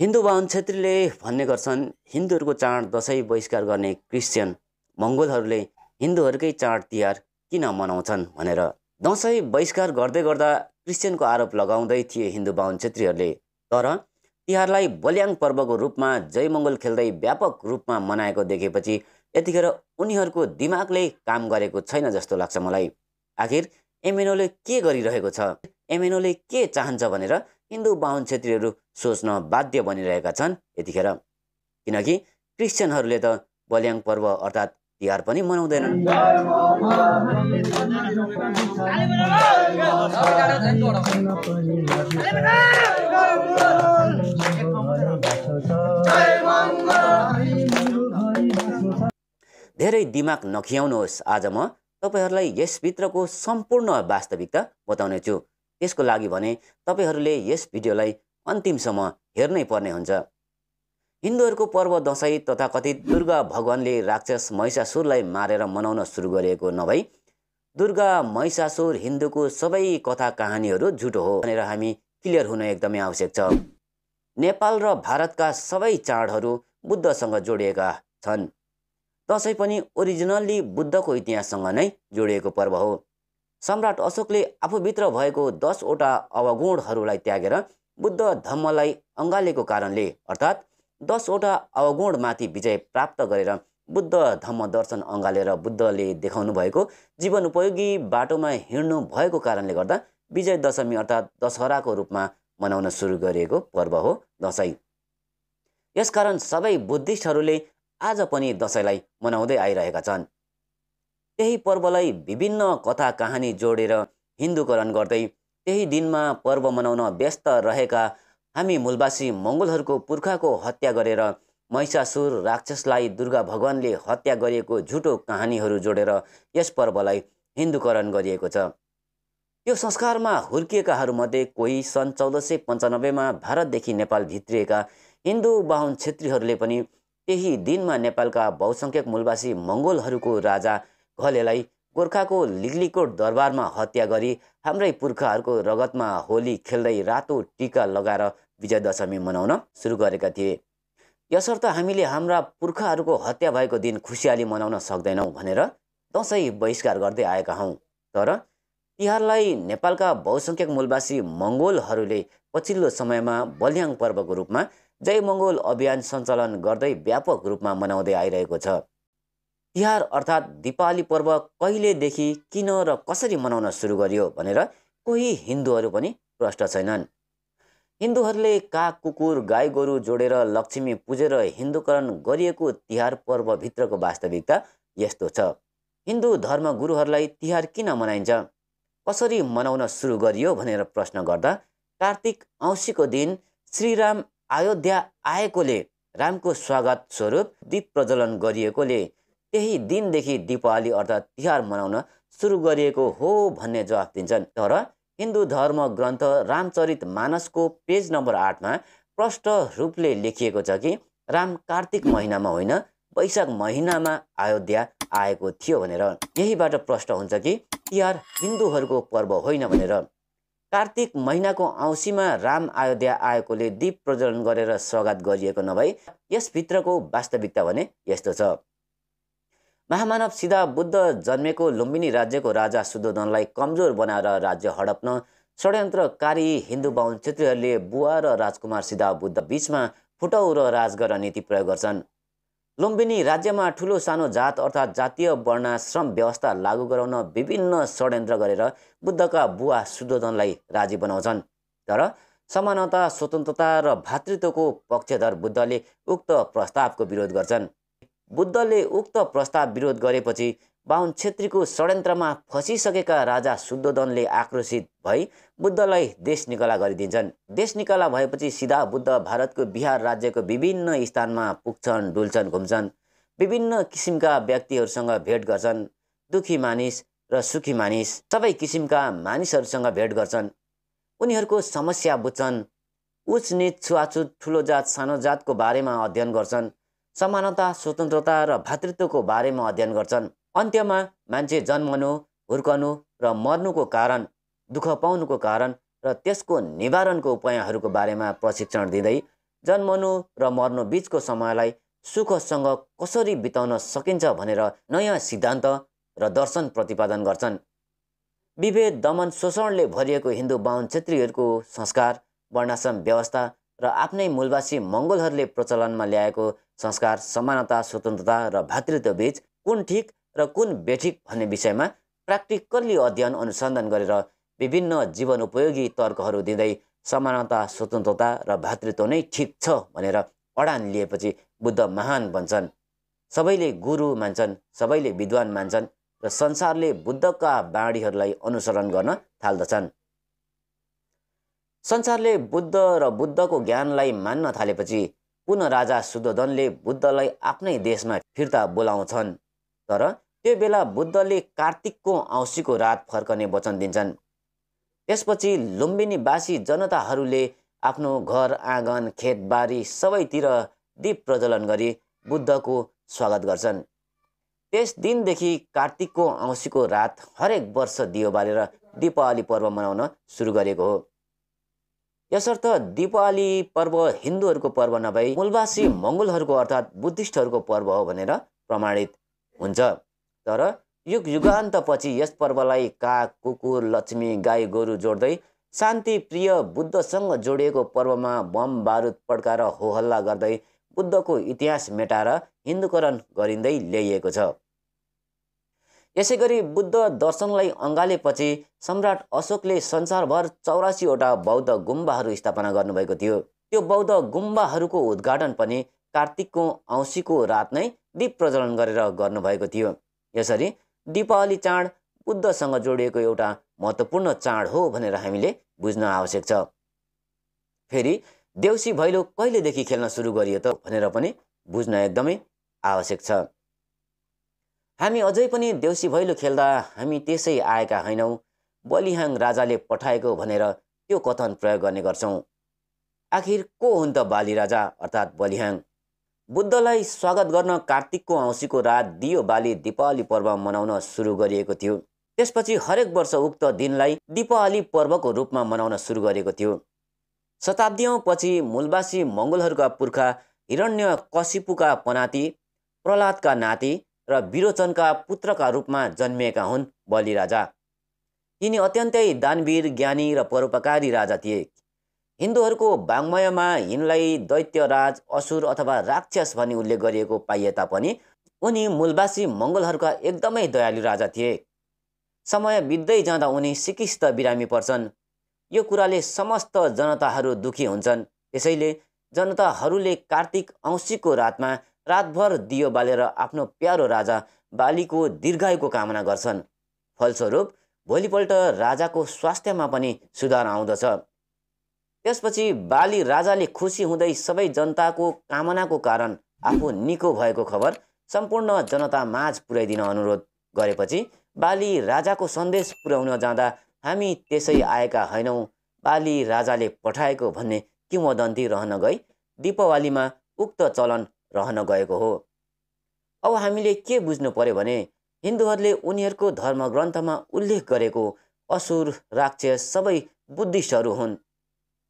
हिन्दू बाहुन छेत्रीले भन्ने गर्छन् हिन्दूहरूको चाड दसैँ बहिष्कार गर्ने क्रिस्चियन मङ्गोलहरूले हिन्दूहरूकै चाड तिहार किन मनाउँछन् भनेर दसैँ बहिष्कार गर्दै गर्दा क्रिस्चियनको आरोप लगाउँदै थिए हिन्दू बाहुन छेत्रीहरूले तर तिहारलाई बल्याङ पर्वको रूपमा जयमङ्गल खेल्दै व्यापक रूपमा मनाएको देखेपछि यतिखेर उनीहरूको दिमागले काम गरेको छैन जस्तो लाग्छ मलाई आखिर एमएनओले के गरिरहेको छ एमएनओले के चाहन्छ भनेर हिन्दू बाहुन क्षेत्रीहरू सोच्न बाध्य बनिरहेका छन् यतिखेर किनकि क्रिस्चियनहरूले त बल्याङ पर्व अर्थात् तिहार पनि मनाउँदैनन् धेरै दिमाग नखियाउनुहोस् आज म तपाईँहरूलाई यसभित्रको सम्पूर्ण वास्तविकता बताउनेछु त्यसको लागि भने तपाईँहरूले यस भिडियोलाई अन्तिमसम्म हेर्नै पर्ने हुन्छ हिन्दूहरूको पर्व दसैँ तथा कथित दुर्गा भगवान्ले राक्षस महिषासुरलाई मारेर मनाउन सुरु गरिएको नभई दुर्गा महिषासुर हिन्दूको सबै कथा कहानीहरू झुटो हो भनेर हामी क्लियर हुन एकदमै आवश्यक छ नेपाल र भारतका सबै चाडहरू बुद्धसँग जोडिएका छन् दसैँ पनि ओरिजिनल्ली बुद्धको इतिहाससँग नै जोडिएको पर्व हो सम्राट अशोकले आफूभित्र भएको दसवटा अवगुणहरूलाई त्यागेर बुद्ध धर्मलाई अँगालेको कारणले अर्थात् दसवटा अवगुणमाथि विजय प्राप्त गरेर बुद्ध धम्म दर्शन अँगालेर बुद्धले देखाउनु भएको जीवन उपयोगी बाटोमा हिँड्नु भएको कारणले गर्दा विजय दशमी अर्थात् दशहराको रूपमा मनाउन सुरु गरिएको पर्व हो दसैँ यसकारण सबै बुद्धिस्टहरूले आज पनि दसैँलाई मनाउँदै आइरहेका छन् त्यही पर्वलाई विभिन्न कथा कहानी जोडेर हिन्दूकरण गर्दै त्यही दिनमा पर्व मनाउन व्यस्त रहेका हामी मूलवासी मङ्गोलहरूको पुर्खाको हत्या गरेर महिषासुर राक्षसलाई दुर्गा भगवानले हत्या गरिएको झुटो कहानीहरू जोडेर यस पर्वलाई हिन्दूकरण गरिएको छ यो संस्कारमा हुर्किएकाहरूमध्ये कोही सन् चौध सय पन्चानब्बेमा भारतदेखि नेपाल भित्रिएका हिन्दू बाहुन छेत्रीहरूले पनि त्यही दिनमा नेपालका बहुसङ्ख्यक मूलवासी मङ्गोलहरूको राजा घलेलाई गोर्खाको लिग्लिकोट दरबारमा हत्या गरी हाम्रै पुर्खाहरूको रगतमा होली खेल्दै रातो टिका लगाएर विजयदशमी मनाउन सुरु गरेका थिए यसर्थ हामीले हाम्रा पुर्खाहरूको हत्या भएको दिन खुसियाली मनाउन सक्दैनौँ भनेर दसैँ बहिष्कार गर्दै आएका हौँ तर तिहारलाई नेपालका बहुसङ्ख्यक मूलवासी मङ्गोलहरूले पछिल्लो समयमा बलियाङ पर्वको रूपमा जय मङ्गोल अभियान सञ्चालन गर्दै व्यापक रूपमा मनाउँदै आइरहेको छ तिहार अर्थात् दिपावली पर्व कहिलेदेखि किन र कसरी मनाउन सुरु गरियो भनेर कोही हिन्दूहरू पनि प्रष्ट छैनन् हिन्दूहरूले काग कुकुर गाई गोरु जोडेर लक्ष्मी पुजेर हिन्दूकरण गरिएको तिहार पर्वभित्रको वास्तविकता यस्तो छ हिन्दू धर्म गुरुहरूलाई तिहार किन मनाइन्छ कसरी मनाउन सुरु गरियो भनेर प्रश्न गर्दा कार्तिक औँसीको दिन श्रीराम अयोध्या आएकोले रामको स्वागत स्वरूप दीप प्रज्वलन गरिएकोले त्यही दिनदेखि दिपावली अर्थात् तिहार मनाउन सुरु गरिएको हो भन्ने जवाफ दिन्छन् तर हिन्दू धर्म ग्रन्थ रामचरित मानसको पेज नम्बर आठमा प्रष्ट रूपले लेखिएको छ कि राम कार्तिक महिनामा होइन वैशाख महिनामा अयोध्या आएको थियो भनेर यहीबाट प्रष्ट हुन्छ कि तिहार हिन्दूहरूको पर्व होइन भनेर कार्तिक महिनाको औँसीमा राम अयोध्या आएकोले दीप प्रज्वलन गरेर स्वागत गरिएको नभई यसभित्रको वास्तविकता भने यस्तो छ महामानव सिधा बुद्ध जन्मेको लुम्बिनी राज्यको राजा सुदोधनलाई कमजोर बनाएर राज्य हडप्न षड्यन्त्रकारी हिन्दू बाहुन क्षेत्रीहरूले बुवा र राजकुमार सिधा बुद्ध बिचमा फुटौ र राज गर्न नीति प्रयोग गर्छन् लुम्बिनी राज्यमा ठुलो सानो जात अर्थात् जातीय वर्णाश्रम व्यवस्था लागू गराउन विभिन्न षड्यन्त्र गरेर बुद्धका बुवा सुदोधनलाई राजी बनाउँछन् तर समानता स्वतन्त्रता र भातृत्वको पक्षधर बुद्धले उक्त प्रस्तावको विरोध गर्छन् बुद्धले उक्त प्रस्ताव विरोध गरेपछि बाहुन छेत्रीको षड्यन्त्रमा फँसिसकेका राजा शुद्धोधनले आक्रोशित भई बुद्धलाई देश निकाला गरिदिन्छन् देश निकाला भएपछि सिधा बुद्ध भारतको बिहार राज्यको विभिन्न स्थानमा पुग्छन् डुल्छन् घुम्छन् विभिन्न किसिमका व्यक्तिहरूसँग भेट गर्छन् दुखी मानिस र सुखी मानिस सबै किसिमका मानिसहरूसँग भेट गर्छन् उनीहरूको समस्या बुझ्छन् उच निच छुवाछुत ठुलो जात सानो जातको बारेमा अध्ययन गर्छन् समानता स्वतन्त्रता र भातृत्वको बारेमा अध्ययन गर्छन् अन्त्यमा मान्छे जन्मनु हुर्कनु र मर्नुको कारण दुःख पाउनुको कारण र त्यसको निवारणको उपायहरूको बारेमा प्रशिक्षण दिँदै जन्मनु र मर्नु बिचको समयलाई सुखसँग कसरी बिताउन सकिन्छ भनेर नयाँ सिद्धान्त र दर्शन प्रतिपादन गर्छन् विभेद दमन शोषणले भरिएको हिन्दू बाहुन क्षेत्रीहरूको संस्कार वर्णाश्रम व्यवस्था र आफ्नै मूलवासी मङ्गोलहरूले प्रचलनमा ल्याएको संस्कार समानता स्वतन्त्रता र भातृत्वबीच कुन ठिक र कुन बेठिक भन्ने विषयमा प्र्याक्टिकल्ली अध्ययन अनुसन्धान गरेर विभिन्न जीवन उपयोगी तर्कहरू दिँदै समानता स्वतन्त्रता र भातृत्व नै ठिक छ भनेर अडान लिएपछि बुद्ध महान भन्छन् सबैले गुरु मान्छन् सबैले विद्वान मान्छन् र संसारले बुद्धका बाणीहरूलाई अनुसरण गर्न थाल्दछन् संसारले बुद्ध र बुद्धको ज्ञानलाई मान्न थालेपछि पुनः राजा सुदोधनले बुद्धलाई आफ्नै देशमा फिर्ता बोलाउँछन् तर त्यो बेला बुद्धले कार्तिकको औँसीको रात फर्कने वचन दिन्छन् त्यसपछि लुम्बिनीवासी जनताहरूले आफ्नो घर आँगन खेतबारी सबैतिर दीप प्रज्वलन गरी बुद्धको स्वागत गर्छन् त्यस दिनदेखि कार्तिकको औँसीको रात हरेक वर्ष दियो बालेर दीपावली पर्व मनाउन सुरु गरेको हो यसर्थ दिपावली पर्व हिन्दूहरूको पर्व नभई मूलवासी मङ्गोलहरूको अर्थात् बुद्धिस्टहरूको पर्व हो भनेर प्रमाणित हुन्छ तर युग युगान्तपछि यस पर्वलाई काग कुकुर लक्ष्मी गाई गोरु जोड्दै शान्ति प्रिय बुद्धसँग जोडिएको पर्वमा बम बारुद पड्काएर होहल्ला गर्दै बुद्धको इतिहास मेटाएर हिन्दूकरण गरिँदै ल्याइएको छ यसै गरी बुद्ध दर्शनलाई अँगालेपछि सम्राट अशोकले संसारभर चौरासीवटा बौद्ध गुम्बाहरू स्थापना गर्नुभएको थियो त्यो बौद्ध गुम्बाहरूको उद्घाटन पनि कार्तिकको औँसीको रात नै दीप प्रज्वलन गरेर गर्नुभएको थियो यसरी दीपावली चाँड बुद्धसँग जोडिएको एउटा महत्त्वपूर्ण चाड हो भनेर हामीले बुझ्न आवश्यक छ फेरि देउसी भैलो कहिलेदेखि खेल्न सुरु गरियो त भनेर पनि बुझ्न एकदमै आवश्यक छ हामी अझै पनि देउसी भैलो खेल्दा हामी त्यसै आएका होइनौँ बलिहाङ राजाले पठाएको भनेर त्यो कथन प्रयोग गर्ने गर्छौँ आखिर को हुन् त बाली राजा अर्थात् बलिहाङ बुद्धलाई स्वागत गर्न कार्तिकको औँसीको रात दियो बाली दिपावली पर्व मनाउन सुरु गरिएको थियो त्यसपछि हरेक वर्ष उक्त दिनलाई दिपावली पर्वको रूपमा मनाउन सुरु गरेको थियो शताब्दियौँ पछि मूलवासी मङ्गोलहरूका पुर्खा हिरण्य कसिपुका पनाती प्रहलादका नाति र विरोचनका पुत्रका रूपमा जन्मिएका हुन् बलिराजा यिनी अत्यन्तै दानवीर ज्ञानी र परोपकारी राजा थिए हिन्दूहरूको वाङ्मयमा यिनलाई दैत्यराज असुर अथवा राक्षस भनी उल्लेख गरिएको पाइए तापनि उनी मूलवासी मङ्गलहरूका एकदमै दयालु राजा थिए समय बित्दै जाँदा उनी सिकिस्त बिरामी पर्छन् यो कुराले समस्त जनताहरू दुखी हुन्छन् त्यसैले जनताहरूले कार्तिक औँसीको रातमा रातभर दियो बालेर आफ्नो प्यारो राजा बालीको दीर्घायुको कामना गर्छन् फलस्वरूप भोलिपल्ट राजाको स्वास्थ्यमा पनि सुधार आउँदछ त्यसपछि बाली राजाले खुसी हुँदै सबै जनताको कामनाको कारण आफू निको भएको खबर सम्पूर्ण जनता माझ पुर्याइदिन अनुरोध गरेपछि बाली राजाको सन्देश पुर्याउन जाँदा हामी त्यसै आएका होइनौँ बाली राजाले पठाएको भन्ने किंवदन्ती रहन गई दीपावलीमा उक्त चलन रहन गएको हो अब हामीले के बुझ्नु पर्यो भने हिन्दूहरूले उनीहरूको धर्म ग्रन्थमा उल्लेख गरेको असुर राक्षस सबै बुद्धिस्टहरू हुन्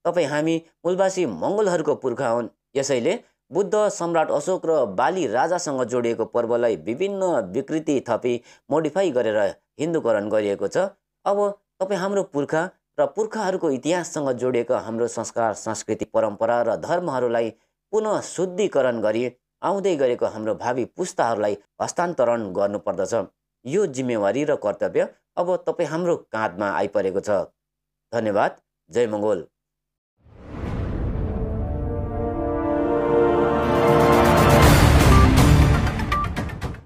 तपाईँ हामी मूलवासी मङ्गलहरूको पुर्खा हुन् यसैले बुद्ध सम्राट अशोक र बाली राजासँग जोडिएको पर्वलाई विभिन्न विकृति थपी मोडिफाई गरेर हिन्दूकरण गरिएको छ अब तपाईँ हाम्रो पुर्खा र पुर्खाहरूको इतिहाससँग जोडिएको हाम्रो संस्कार संस्कृति परम्परा र धर्महरूलाई पुनः शुद्धिकरण गरी आउँदै गरेको हाम्रो भावी पुस्ताहरूलाई हस्तान्तरण गर्नुपर्दछ यो जिम्मेवारी र कर्तव्य अब तपाईँ हाम्रो काँधमा आइपरेको छ धन्यवाद जय मङ्गोल